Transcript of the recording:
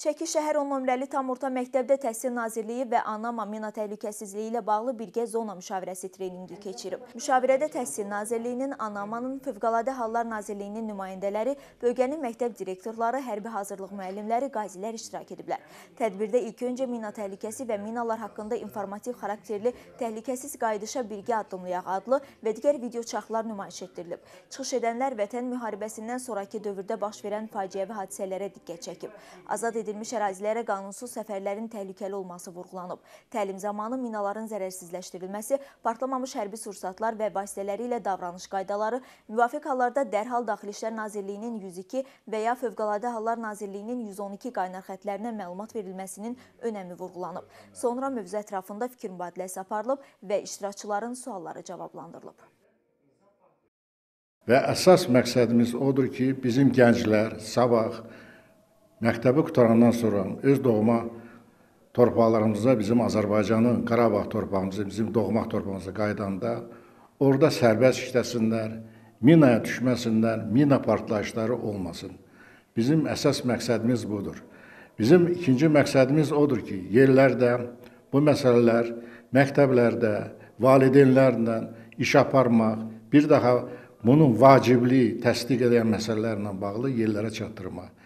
Şəki şəhər 10 nömrəli tam orta məktəbdə Təhsil Nazirliyi və Anama mina təhlükəsizliyi ilə bağlı birgə zona müşavirəsi treningi keçirib. Müşavirədə Təhsil Nazirliyinin, Anamanın, Fövqəladə Hallar Nazirliyinin nümayəndələri, bölgənin məktəb direktorları, hərbi hazırlıq müəllimləri, qazilər iştirak ediblər. Tədbirdə ilk öncə mina təhlükəsi və minalar haqqında informativ xarakterli Təhlükəsiz qayıdışa birgə addımlayaq adlı və digər video çaxlar nümayiş etdirilib. Çıxış edənlər Vətən müharibəsindən sonrakı dövrdə baş verən faciəvi hadisələrə diqqət çəkib. Azad edilib edilmiş ərazilərə qanunsuz səfərlərin təhlükəli olması vurğulanıb. Təlim zamanı minaların zərərsizləşdirilməsi, partlamamış hərbi sursatlar və vasitələri ilə davranış qaydaları müvafiq hallarda dərhal Daxili İşlər Nazirliyinin 102 və ya Fövqəladə Hallar Nazirliyinin 112 qaynar xətlərinə məlumat verilməsinin önəmi vurğulanıb. Sonra mövzu ətrafında fikir mübadiləsi aparılıb və iştirakçıların sualları cavablandırılıb. Və əsas məqsədimiz odur ki, bizim gənclər sabah Məktəbi qutarandan sonra öz doğma torpaqlarımıza, bizim Azərbaycanın, Qarabağ torpağımıza, bizim doğma torpağımıza qayıdanda orada sərbəst işləsinlər, minaya düşməsinlər, mina partlayışları olmasın. Bizim əsas məqsədimiz budur. Bizim ikinci məqsədimiz odur ki, yerlərdə bu məsələlər məktəblərdə, valideynlərlə iş aparmaq, bir daha bunun vacibliyi təsdiq edən məsələlərlə bağlı yerlərə çatdırmaq.